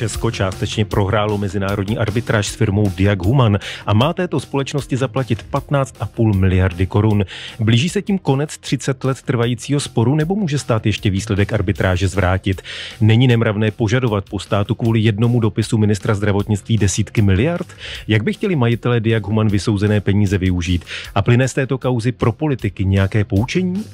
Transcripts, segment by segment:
Česko částečně prohrálo mezinárodní arbitráž s firmou Diag Human a má této společnosti zaplatit 15,5 miliardy korun. Blíží se tím konec 30 let trvajícího sporu nebo může stát ještě výsledek arbitráže zvrátit? Není nemravné požadovat po státu kvůli jednomu dopisu ministra zdravotnictví desítky miliard? Jak by chtěli majitelé Diag Human vysouzené peníze využít? A plyne z této kauzy pro politiky nějaké poučení?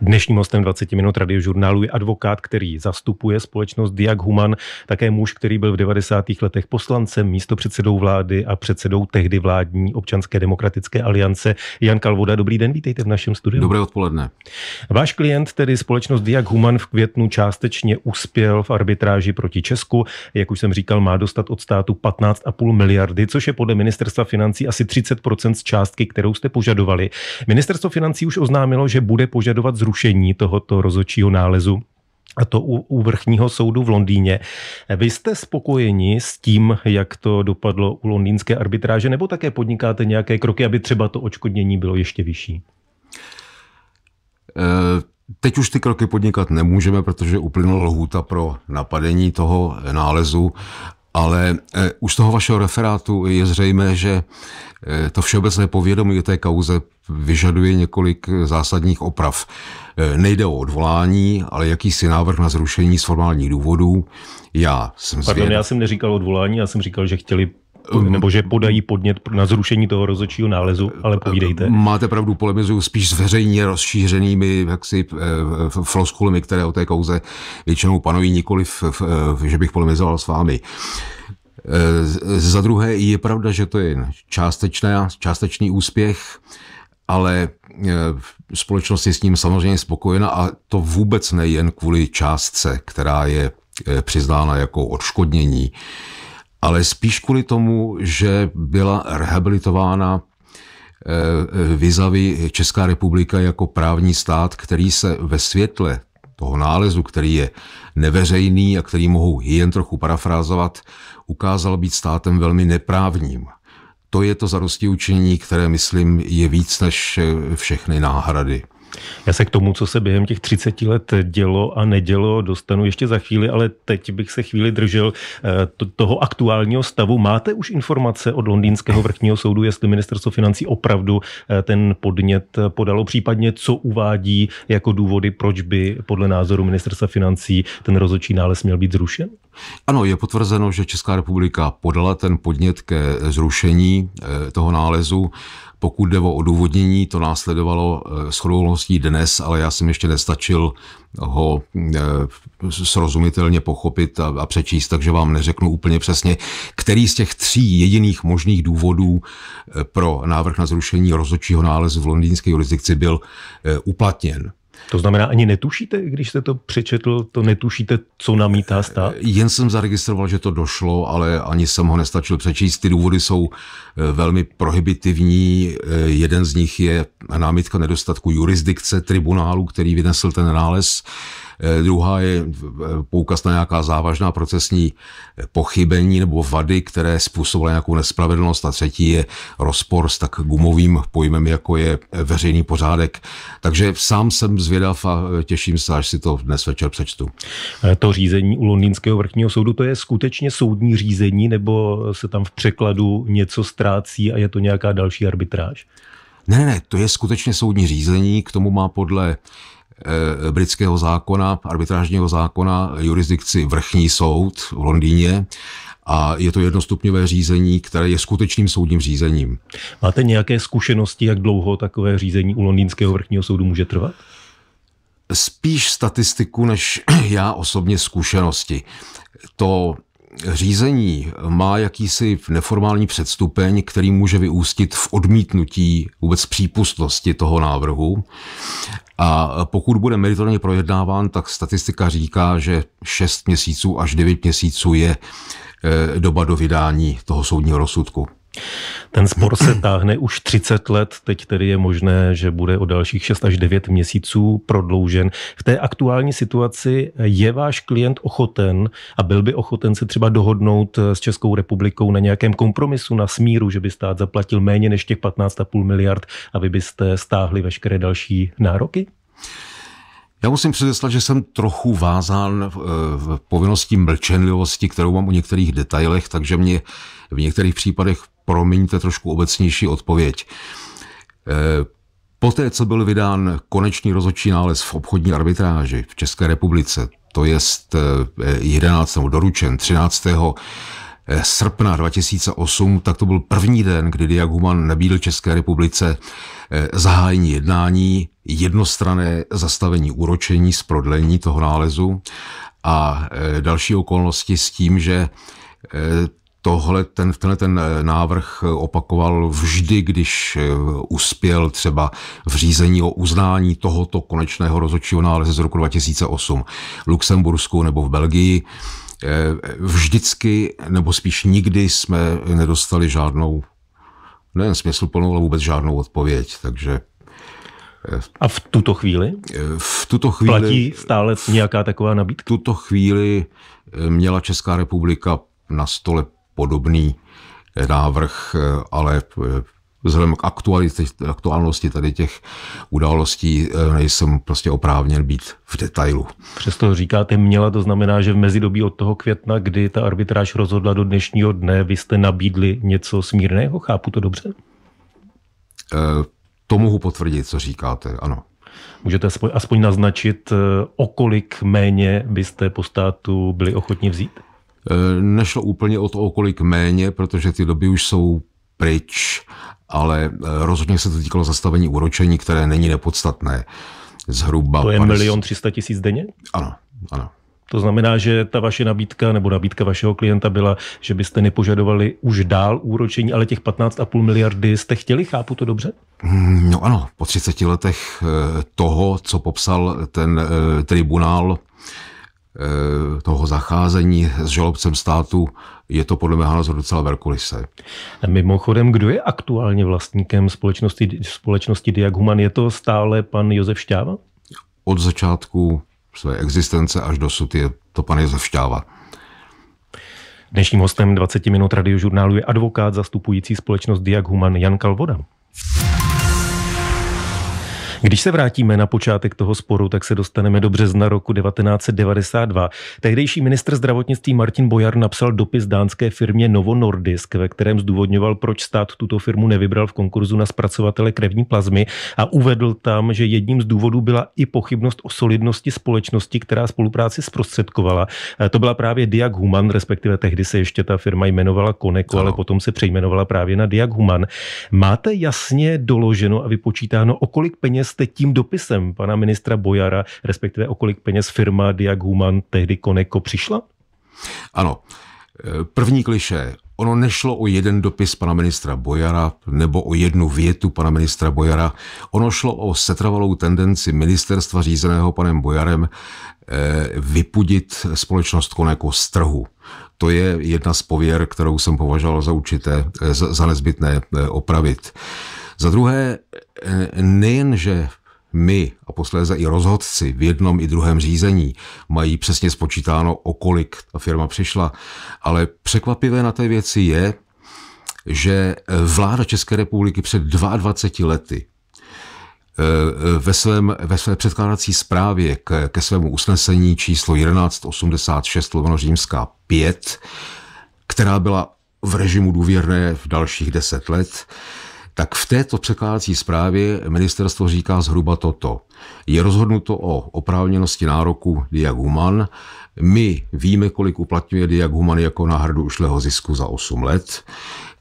Dnešním hostem 20 minut radiožurnálu je advokát, který zastupuje společnost Diag Human, také muž, který byl v 90. letech poslancem, místopředsedou vlády a předsedou tehdy vládní občanské demokratické aliance. Jan Kalvoda, dobrý den, vítejte v našem studiu. Dobré odpoledne. Váš klient, tedy společnost Diag Human, v květnu částečně uspěl v arbitráži proti Česku. Jak už jsem říkal, má dostat od státu 15,5 miliardy, což je podle ministerstva financí asi 30 z částky, kterou jste požadovali. Ministerstvo financí už oznámilo, že bude požadovat zrušení tohoto rozhodčího nálezu a to u, u vrchního soudu v Londýně. Vy jste spokojeni s tím, jak to dopadlo u londýnské arbitráže, nebo také podnikáte nějaké kroky, aby třeba to očkodnění bylo ještě vyšší? Eh, teď už ty kroky podnikat nemůžeme, protože uplynula lhůta pro napadení toho nálezu ale e, už z toho vašeho referátu je zřejmé, že e, to všeobecné povědomí o té kauze vyžaduje několik e, zásadních oprav. Nejde o odvolání, ale jakýsi návrh na zrušení z formálních důvodů. Já jsem Pardon, zvěd... já jsem neříkal odvolání, já jsem říkal, že chtěli nebo že podají podnět na zrušení toho rozhodčího nálezu, ale povídejte. Máte pravdu, polemizuju spíš s veřejně rozšířenými jaksi, eh, floskulemi, které o té kauze většinou panují, nikoli, eh, že bych polemizoval s vámi. Eh, za druhé je pravda, že to je částečná, částečný úspěch, ale společnost je s ním samozřejmě spokojena a to vůbec nejen kvůli částce, která je přiznána jako odškodnění ale spíš kvůli tomu, že byla rehabilitována eh, eh, vizavy Česká republika jako právní stát, který se ve světle toho nálezu, který je neveřejný a který mohu jen trochu parafrázovat, ukázal být státem velmi neprávním. To je to zarosti učení, které, myslím, je víc než eh, všechny náhrady. Já se k tomu, co se během těch 30 let dělo a nedělo, dostanu ještě za chvíli, ale teď bych se chvíli držel eh, toho aktuálního stavu. Máte už informace od londýnského vrchního soudu, jestli ministerstvo financí opravdu eh, ten podnět eh, podalo, případně co uvádí jako důvody, proč by podle názoru ministerstva financí ten rozhodčí nález měl být zrušen? Ano, je potvrzeno, že Česká republika podala ten podnět ke zrušení toho nálezu. Pokud jde o odůvodnění, to následovalo eh, shodovností dnes, ale já jsem ještě nestačil ho eh, srozumitelně pochopit a, a přečíst, takže vám neřeknu úplně přesně, který z těch tří jediných možných důvodů eh, pro návrh na zrušení rozhodčího nálezu v londýnské jurisdikci byl uplatněn. To znamená, ani netušíte, když jste to přečetl, to netušíte, co namítá stát? Eh, jen jsem zaregistroval, že to došlo, ale ani jsem ho nestačil přečíst. Ty důvody jsou eh, velmi prohibitivní. Eh, jeden z nich je námitka nedostatku jurisdikce tribunálu, který vynesl ten nález. Eh, druhá je eh, poukaz na nějaká závažná procesní eh, pochybení nebo vady, které způsobily nějakou nespravedlnost. A třetí je rozpor s tak gumovým pojmem, jako je veřejný pořádek. Takže sám jsem zvědav a těším se, až si to dnes večer přečtu. To řízení u Londýnského vrchního soudu, to je skutečně soudní řízení, nebo se tam v překladu něco ztrácí a je to nějaká další arbitráž? Ne, ne, to je skutečně soudní řízení, k tomu má podle Eh, britského zákona, arbitrážního zákona, jurisdikci vrchní soud v Londýně a je to jednostupňové řízení, které je skutečným soudním řízením. Máte nějaké zkušenosti, jak dlouho takové řízení u Londýnského vrchního soudu může trvat? Spíš statistiku než já osobně zkušenosti. To řízení má jakýsi neformální předstupeň, který může vyústit v odmítnutí vůbec přípustnosti toho návrhu. A pokud bude meritorně projednáván, tak statistika říká, že 6 měsíců až 9 měsíců je eh, doba do vydání toho soudního rozsudku. Ten spor se táhne už 30 let, teď tedy je možné, že bude o dalších 6 až 9 měsíců prodloužen. V té aktuální situaci je váš klient ochoten a byl by ochoten se třeba dohodnout s Českou republikou na nějakém kompromisu, na smíru, že by stát zaplatil méně než těch 15,5 miliard a vy byste stáhli veškeré další nároky? Já musím předeslat, že jsem trochu vázán eh, v povinnosti mlčenlivosti, kterou mám u některých detailech, takže mě v některých případech promiňte trošku obecnější odpověď. E, poté, co byl vydán konečný rozhodčí nález v obchodní arbitráži v České republice, to je 11. E, nebo doručen 13 e, srpna 2008, tak to byl první den, kdy Diag Human nabídl České republice zahájení jednání, jednostrané zastavení úročení z prodlení toho nálezu a další okolnosti s tím, že tohle, ten, tenhle ten eh, návrh eh, opakoval vždy, když eh, uspěl třeba v řízení o uznání tohoto konečného rozhodčího nálezu z roku 2008 v Luxembursku nebo v Belgii. Vždycky, nebo spíš nikdy jsme nedostali žádnou, nejen smysluplnou, ale vůbec žádnou odpověď, takže a v tuto chvíli? V tuto chvíli... Platí stále nějaká taková nabídka? V tuto chvíli měla Česká republika na stole podobný návrh, eh, ale eh, vzhledem k aktuálnosti tady těch událostí eh, nejsem prostě oprávněn být v detailu. Přesto říkáte měla, to znamená, že v mezidobí od toho května, kdy ta arbitráž rozhodla do dnešního dne, vy jste nabídli něco smírného, chápu to dobře? To mohu potvrdit, co říkáte, ano. Můžete aspoň, aspoň naznačit, o kolik méně byste po státu byli ochotni vzít? Eh, nešlo úplně o to, o kolik méně, protože ty doby už jsou pryč, ale eh, rozhodně se to týkalo zastavení úročení, které není nepodstatné. Zhruba to je 50... milion 300 tisíc denně? Ano, ano. To znamená, že ta vaše nabídka nebo nabídka vašeho klienta byla, že byste nepožadovali už dál úročení, ale těch 15,5 miliardy jste chtěli, chápu to dobře? Mm, no ano, po 30 letech eh, toho, co popsal ten tribunál, Eh, toho zacházení s žalobcem státu, je to podle mého názoru docela velkolise. Mimochodem, kdo je aktuálně vlastníkem společnosti, společnosti Diaghuman? Je to stále pan Josef Šťáva? Od začátku své existence až dosud je to pan Josef Šťáva. Dnešním hostem 20 minut radiožurnálu je advokát zastupující společnost Diaghuman Jan Kalvoda. Když se vrátíme na počátek toho sporu, tak se dostaneme do března roku 1992. Tehdejší ministr zdravotnictví Martin Bojar napsal dopis dánské firmě Novo Nordisk, ve kterém zdůvodňoval, proč stát tuto firmu nevybral v konkurzu na zpracovatele krevní plazmy a uvedl tam, že jedním z důvodů byla i pochybnost o solidnosti společnosti, která spolupráci zprostředkovala. E, to byla právě Diag Human, respektive tehdy se ještě ta firma jmenovala Koneko, ale potom se přejmenovala právě na Diag Human. Máte jasně doloženo a vypočítáno, o kolik peněz jste tím dopisem pana ministra Bojara, respektive o kolik peněz firma Diag Human tehdy Koneko přišla? Ano. První kliše. Ono nešlo o jeden dopis pana ministra Bojara nebo o jednu větu pana ministra Bojara. Ono šlo o setrvalou tendenci ministerstva řízeného panem Bojarem eh, vypudit společnost Koneko z trhu. To je jedna z pověr, kterou jsem považoval za určité, eh, za nezbytné eh, opravit. Za druhé, Eh, nejenže my a posléze i rozhodci v jednom i druhém řízení mají přesně spočítáno, o kolik ta firma přišla, ale překvapivé na té věci je, že eh, vláda České republiky před 22 lety eh, ve, svém, ve své předkládací zprávě k, ke svému usnesení číslo 1186 lomeno římská 5, která byla v režimu důvěrné v dalších 10 let, tak v této překládací zprávě ministerstvo říká zhruba toto. Je rozhodnuto o oprávněnosti nároku Diaguman. My víme, kolik uplatňuje Diaguman jako náhradu ušlého zisku za 8 let.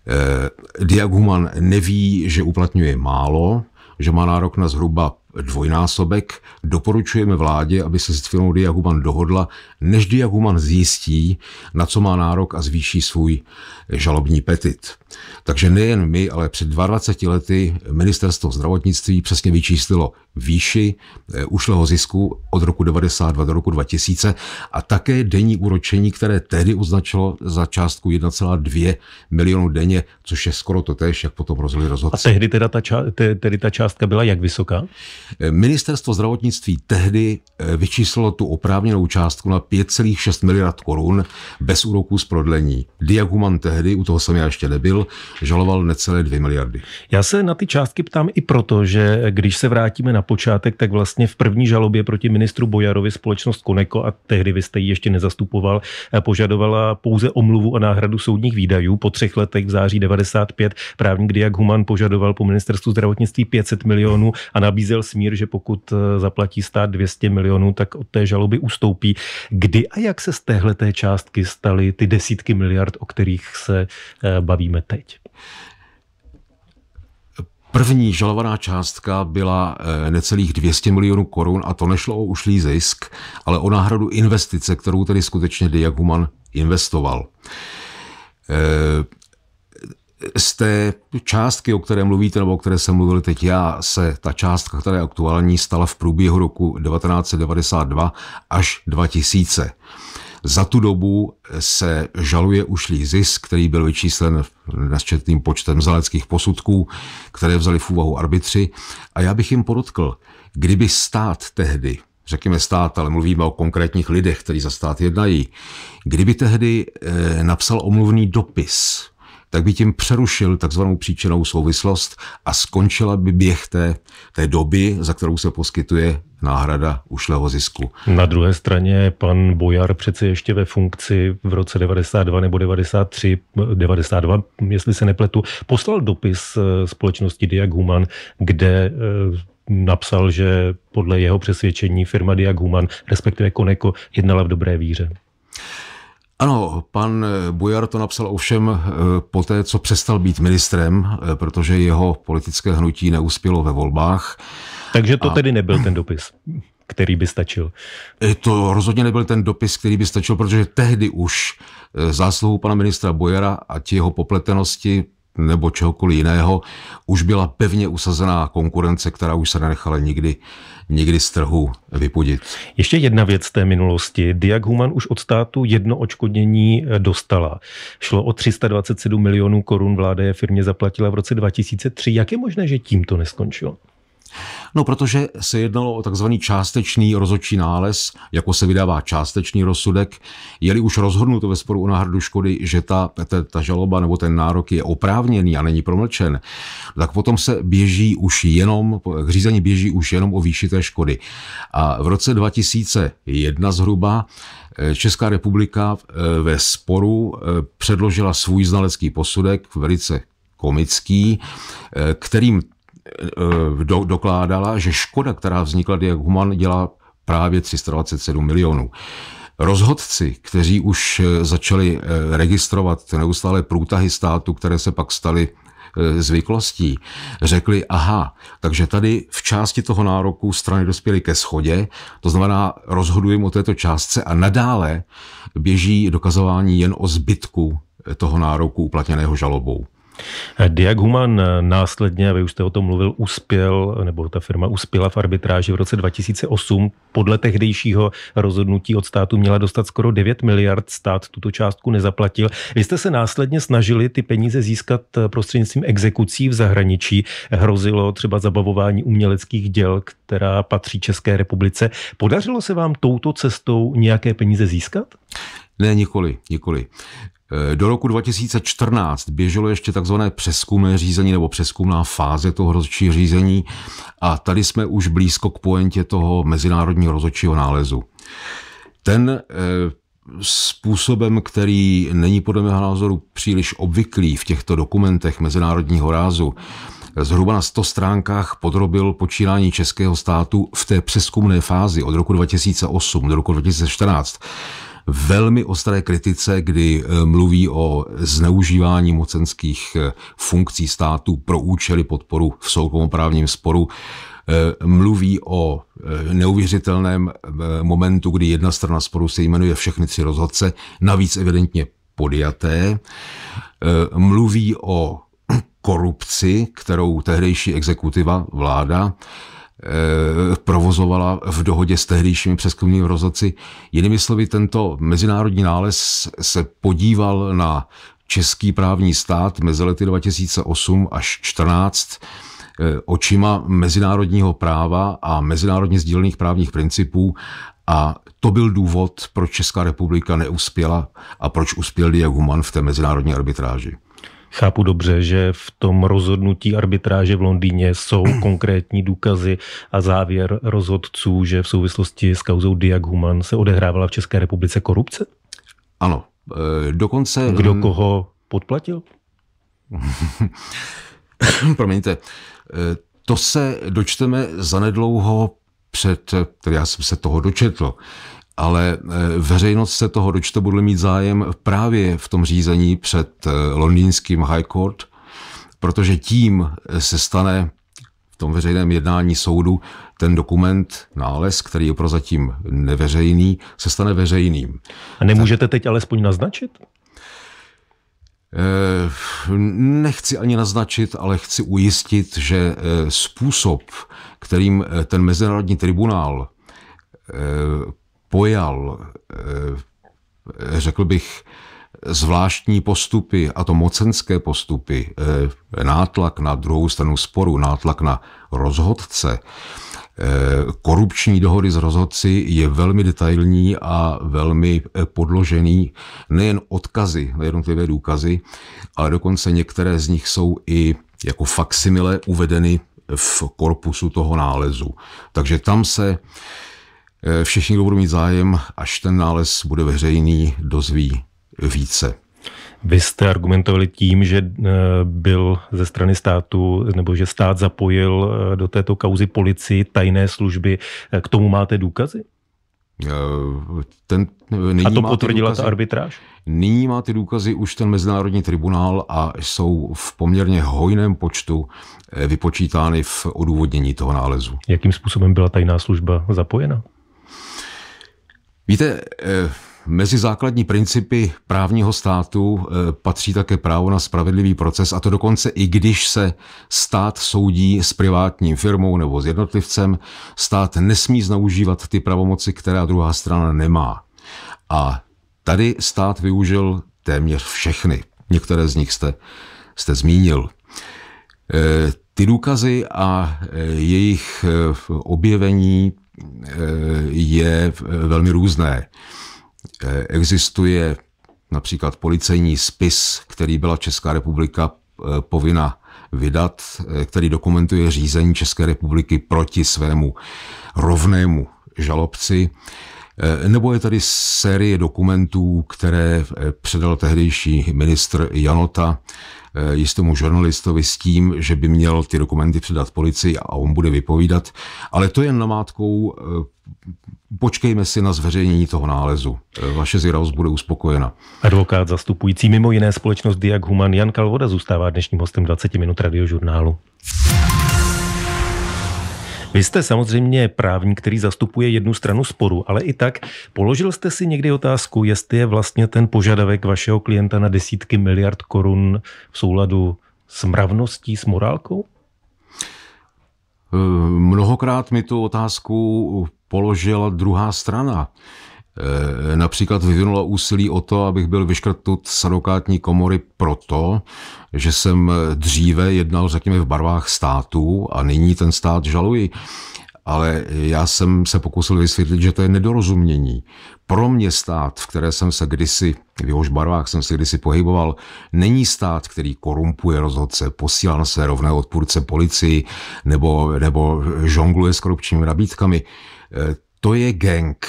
Eh, Diaguman neví, že uplatňuje málo, že má nárok na zhruba dvojnásobek, doporučujeme vládě, aby se s firmou Diaguman dohodla, než Diaguman zjistí, na co má nárok a zvýší svůj žalobní petit. Takže nejen my, ale před 22 lety ministerstvo zdravotnictví přesně vyčíslilo výši eh, ušlého zisku od roku 92 do roku 2000 a také denní úročení, které tehdy označilo za částku 1,2 milionu denně, což je skoro to tež, jak potom rozhodli rozhodci. A tehdy teda ta, ča- te- tedy ta částka byla jak vysoká? Ministerstvo zdravotnictví tehdy eh, vyčíslilo tu oprávněnou částku na 5,6 miliard korun bez úroků z prodlení. Diaguman tehdy, u toho jsem já ještě nebyl, žaloval necelé 2 miliardy. Já se na ty částky ptám i proto, že když se vrátíme na počátek, tak vlastně v první žalobě proti ministru Bojarovi společnost Koneko, a tehdy vy jste ji ještě nezastupoval, eh, požadovala pouze omluvu a náhradu soudních výdajů. Po třech letech v září 95 právník Diaguman požadoval po ministerstvu zdravotnictví 500 milionů a nabízel vesmír, že pokud eh, zaplatí stát 200 milionů, tak od té žaloby ustoupí. Kdy a jak se z téhle té částky staly ty desítky miliard, o kterých se eh, bavíme teď? První žalovaná částka byla eh, necelých 200 milionů korun a to nešlo o ušlý zisk, ale o náhradu investice, kterou tedy skutečně Diaguman investoval z té částky, o které mluvíte, nebo o které jsem mluvil teď já, se ta částka, která je aktuální, stala v průběhu roku 1992 až 2000. Za tu dobu se žaluje ušlý zisk, který byl vyčíslen nasčetným počtem zaleckých posudků, které vzali v úvahu arbitři. A já bych jim podotkl, kdyby stát tehdy, řekněme stát, ale mluvíme o konkrétních lidech, kteří za stát jednají, kdyby tehdy eh, napsal omluvný dopis tak by tím přerušil takzvanou příčinou souvislost a skončila by běh té, té doby, za kterou se poskytuje náhrada ušlého zisku. Na druhé straně pan Bojar přece ještě ve funkci v roce 92 nebo 93, 92, jestli se nepletu, poslal dopis eh, společnosti Diag Human, kde eh, napsal, že podle jeho přesvědčení firma Diag Human, respektive Koneko, jednala v dobré víře. Ano, pan eh, Bujar to napsal ovšem eh, po té, co přestal být ministrem, eh, protože jeho politické hnutí neuspělo ve volbách. Takže to a... tedy nebyl ten dopis, který by stačil. To rozhodně nebyl ten dopis, který by stačil, protože tehdy už zásluhu pana ministra Bojara a ti jeho popletenosti nebo čehokoliv jiného, už byla pevně usazená konkurence, která už se nenechala nikdy, nikdy z trhu vypudit. Ještě jedna věc té minulosti. Diag Human už od státu jedno očkodnění eh, dostala. Šlo o 327 milionů korun, vláda je firmě zaplatila v roce 2003. Jak je možné, že tím to neskončilo? No, protože se jednalo o takzvaný částečný rozhodčí nález, jako se vydává částečný rozsudek, je-li už rozhodnuto ve sporu o náhradu škody, že ta, ta, ta žaloba nebo ten nárok je oprávněný a není promlčen, tak potom se běží už jenom, k řízení běží už jenom o výši té škody. A v roce 2001 zhruba eh, Česká republika eh, ve sporu eh, předložila svůj znalecký posudek, velice komický, kterým Eh, do, dokládala, že škoda, která vznikla Human dělá právě 327 milionů. Rozhodci, kteří už eh, začali eh, registrovat neustále průtahy státu, které se pak staly zvyklostí, řekli, aha, takže tady v části toho nároku strany dospěly ke schodě, to znamená, rozhodujeme o této částce a nadále běží dokazování jen o zbytku toho nároku uplatněného žalobou. Diag Human následně, vy už jste o tom mluvil, uspěl, nebo ta firma uspěla v arbitráži v roce 2008. Podle tehdejšího rozhodnutí od státu měla dostat skoro 9 miliard, stát tuto částku nezaplatil. Vy jste se následně snažili ty peníze získat prostřednictvím exekucí v zahraničí. Hrozilo třeba zabavování uměleckých děl, která patří České republice. Podařilo se vám touto cestou nějaké peníze získat? Ne, nikoli, nikoli. Eh, do roku 2014 běželo ještě takzvané přeskumné řízení nebo přeskumná fáze toho rozhodčího řízení a tady jsme už blízko k poentě toho mezinárodního rozhodčího nálezu. Ten eh, způsobem, který není podle mého názoru příliš obvyklý v těchto dokumentech mezinárodního rázu, zhruba na 100 stránkách podrobil počínání českého státu v té přeskumné fázi od roku 2008 do roku 2014 velmi ostré kritice, kdy eh, mluví o zneužívání mocenských eh, funkcí státu pro účely podporu v soukromoprávním sporu eh, mluví o neuvěřitelném momentu, kdy jedna strana sporu se jmenuje všechny tři rozhodce, navíc evidentně podjaté. Mluví o korupci, kterou tehdejší exekutiva, vláda, Eh, provozovala v dohodě s tehdejšími přeskumnými rozhodci. Jinými slovy, tento mezinárodní nález se podíval na český právní stát mezi lety 2008 až 2014 eh, očima mezinárodního práva a mezinárodně sdílených právních principů a to byl důvod, proč Česká republika neuspěla a proč uspěl Diego Human v té mezinárodní arbitráži. Chápu dobře, že v tom rozhodnutí arbitráže v Londýně jsou konkrétní důkazy a závěr rozhodců, že v souvislosti s kauzou Diag Human se odehrávala v České republice korupce? Ano. E, dokonce... Kdo mm, koho podplatil? Promiňte. E, to se dočteme zanedlouho před, tedy já jsem se toho dočetl, ale e, veřejnost se toho dočte bude mít zájem právě v tom řízení před e, londýnským High Court, protože tím se stane v tom veřejném jednání soudu ten dokument, nález, který je prozatím neveřejný, se stane veřejným. A nemůžete teď alespoň naznačit? E, nechci ani naznačit, ale chci ujistit, že způsob, kterým ten mezinárodní tribunál pojal, eh, řekl bych, zvláštní postupy, a to mocenské postupy, eh, nátlak na druhou stranu sporu, nátlak na rozhodce, eh, korupční dohody s rozhodci je velmi detailní a velmi podložený nejen odkazy na jednotlivé důkazy, ale dokonce některé z nich jsou i jako faksimile uvedeny v korpusu toho nálezu. Takže tam se Eh, všichni, kdo budou mít zájem, až ten nález bude veřejný, dozví více. Vy jste argumentovali tím, že eh, byl ze strany státu, nebo že stát zapojil eh, do této kauzy policii, tajné služby. K tomu máte důkazy? Ten, nyní A to potvrdila ta arbitráž? Nyní má ty důkazy už ten Mezinárodní tribunál a jsou v poměrně hojném počtu vypočítány v odůvodnění toho nálezu. Jakým způsobem byla tajná služba zapojena? Víte, eh, mezi základní principy právního státu eh, patří také právo na spravedlivý proces, a to dokonce i když se stát soudí s privátní firmou nebo s jednotlivcem, stát nesmí zneužívat ty pravomoci, která druhá strana nemá. A tady stát využil téměř všechny. Některé z nich jste, jste zmínil. Eh, ty důkazy a jejich objevení Eh, je eh, velmi různé. Eh, existuje například policejní spis, který byla Česká republika povinna vydat, který dokumentuje řízení České republiky proti svému rovnému žalobci. Nebo je tady série dokumentů, které předal tehdejší ministr Janota Eh, jistému žurnalistovi s tím, že by měl ty dokumenty předat policii a on bude vypovídat. Ale to jen namátkou eh, počkejme si na zveřejnění toho nálezu. Eh, vaše zvědavost bude uspokojena. Advokát zastupující mimo jiné společnost Diag Human Jan Kalvoda zůstává dnešním hostem 20 minut radiožurnálu. Vy jste samozřejmě právník, který zastupuje jednu stranu sporu, ale i tak položil jste si někdy otázku, jestli je vlastně ten požadavek vašeho klienta na desítky miliard korun v souladu s mravností, s morálkou? Eh, mnohokrát mi tu otázku položila druhá strana. Eh, například vyvinula úsilí o to, abych byl vyškrtnut z advokátní komory proto, že jsem eh, dříve jednal, řekněme, v barvách státu a nyní ten stát žaluji. Ale já jsem se pokusil vysvětlit, že to je nedorozumění. Pro mě stát, v které jsem se kdysi, v jehož barvách jsem se kdysi pohyboval, není stát, který korumpuje rozhodce, posílá na své rovné odpůrce policii nebo, nebo žongluje s korupčními nabídkami. Eh, to je gang,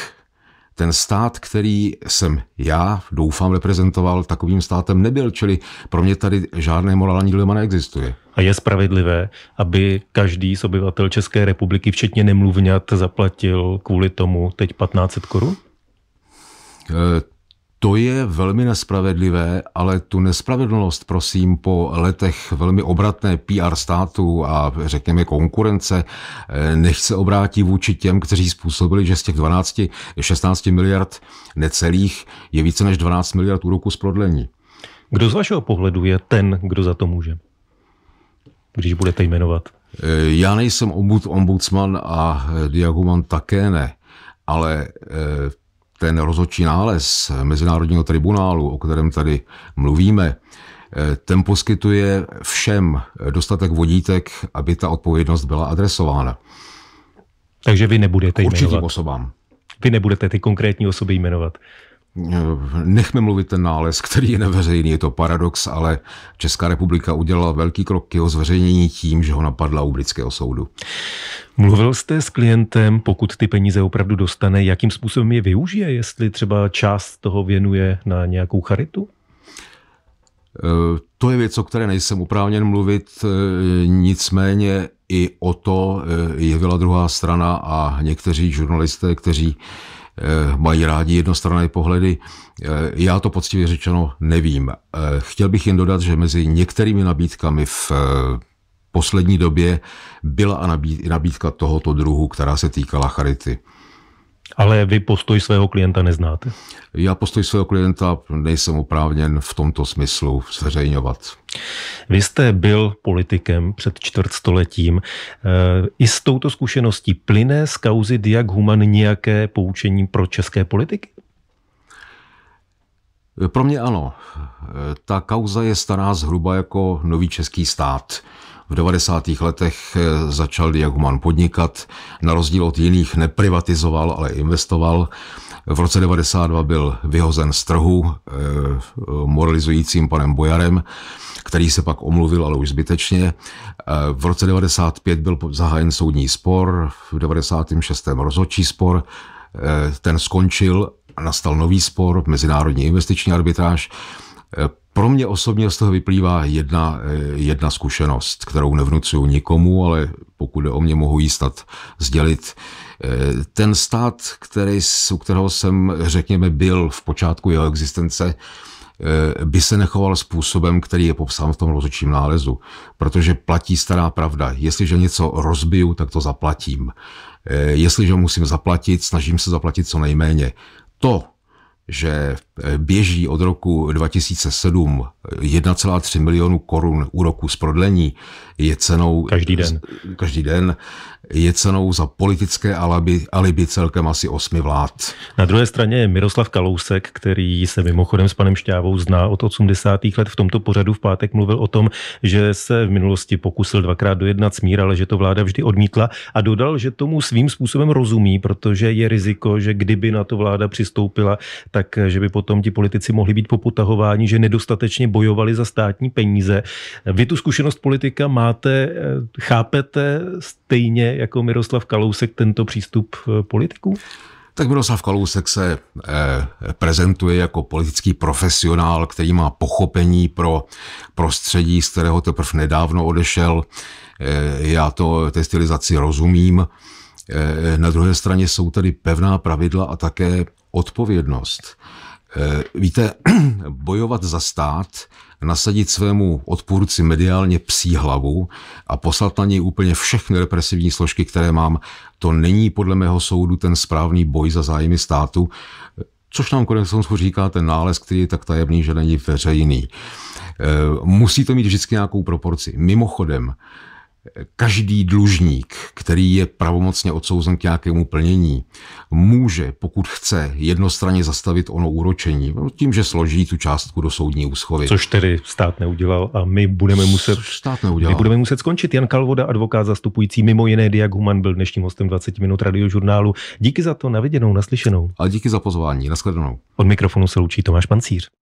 ten stát, který jsem já, doufám, reprezentoval, takovým státem nebyl, čili pro mě tady žádné morální dilema neexistuje. A je spravedlivé, aby každý z obyvatel České republiky, včetně nemluvňat, zaplatil kvůli tomu teď 1500 korun? Eh, to je velmi nespravedlivé, ale tu nespravedlnost, prosím, po letech velmi obratné PR státu a řekněme konkurence, eh, nech se obrátí vůči těm, kteří způsobili, že z těch 12, 16 miliard necelých je více než 12 miliard úroku z prodlení. Kdo z vašeho pohledu je ten, kdo za to může? Když budete jmenovat. Eh, já nejsem ombud, ombudsman a eh, diaguman také ne, ale ten rozhodčí nález Mezinárodního tribunálu, o kterém tady mluvíme, eh, ten poskytuje všem dostatek vodítek, aby ta odpovědnost byla adresována. Takže vy nebudete jmenovat. Určitým osobám. Vy nebudete ty konkrétní osoby jmenovat. Nechme mluvit ten nález, který je neveřejný, je to paradox, ale Česká republika udělala velký krok k jeho zveřejnění tím, že ho napadla u britského soudu. Mluvil jste s klientem, pokud ty peníze opravdu dostane, jakým způsobem je využije, jestli třeba část toho věnuje na nějakou charitu? E, to je věc, o které nejsem uprávěn mluvit, e, nicméně i o to e, jevila druhá strana a někteří žurnalisté, kteří Eh, mají rádi jednostranné pohledy. Eh, já to poctivě řečeno nevím. Eh, chtěl bych jen dodat, že mezi některými nabídkami v poslední době byla nabídka tohoto druhu, která se týkala charity. Ale vy postoj svého klienta neznáte? Já postoj svého klienta nejsem oprávněn v tomto smyslu zveřejňovat. Vy jste byl politikem před čtvrtstoletím. Eh, I s touto zkušeností plyné z kauzy Diak Human nějaké poučení pro české politiky? Pro mě ano. Eh, ta kauza je stará zhruba jako nový český stát. V 90. letech eh, začal Diaguman podnikat, na rozdíl od jiných neprivatizoval, ale investoval. V roce 92 byl vyhozen z trhu eh, moralizujícím panem Bojarem, který se pak omluvil, ale už zbytečně. Eh, v roce 95 byl zahájen soudní spor, v 96. rozhodčí spor, ten skončil a nastal nový spor, mezinárodní investiční arbitráž. Pro mě osobně z toho vyplývá jedna, eh, jedna zkušenost, kterou nevnucuju nikomu, ale pokud o mě, mohu jí snad sdělit. Eh, ten stát, který, u kterého jsem, řekněme, byl v počátku jeho existence, eh, by se nechoval způsobem, který je popsán v tom rozhodčím nálezu. Protože platí stará pravda. Jestliže něco rozbiju, tak to zaplatím. Jestliže musím zaplatit, snažím se zaplatit co nejméně. To, že v běží od roku 2007 1,3 milionu korun úroku z prodlení, je cenou... Každý den. Každý den. Je cenou za politické alibi, alibi celkem asi osmi vlád. Na druhé straně je Miroslav Kalousek, který se mimochodem s panem Šťávou zná od 80. let. V tomto pořadu v pátek mluvil o tom, že se v minulosti pokusil dvakrát dojednat smír, ale že to vláda vždy odmítla a dodal, že tomu svým způsobem rozumí, protože je riziko, že kdyby na to vláda přistoupila, tak že by potom potom ti politici mohli být poputahováni, že nedostatečně bojovali za státní peníze. Vy tu zkušenost politika máte, eh, chápete stejně jako Miroslav Kalousek tento přístup eh, politiků? Tak Miroslav Kalousek se eh, prezentuje jako politický profesionál, který má pochopení pro prostředí, z kterého teprve nedávno odešel. já to té stylizaci rozumím. na druhé straně jsou tady pevná pravidla a také odpovědnost. Eh, víte, bojovat za stát, nasadit svému odpůrci mediálně psí hlavu a poslat na něj úplně všechny represivní složky, které mám, to není podle mého soudu ten správný boj za zájmy státu, což nám konec konců říká ten nález, který je tak tajemný, že není veřejný. Eh, musí to mít vždycky nějakou proporci. Mimochodem, každý dlužník, který je pravomocně odsouzen k nějakému plnění, může, pokud chce, jednostranně zastavit ono úročení no, tím, že složí tu částku do soudní úschovy. Což tedy stát neudělal a my budeme muset, stát neudělal. My budeme muset skončit. Jan Kalvoda, advokát zastupující mimo jiné Diag Human, byl dnešním hostem 20 minut radiožurnálu. Díky za to, naviděnou, naslyšenou. A díky za pozvání, nashledanou. Od mikrofonu se loučí Tomáš Pancíř.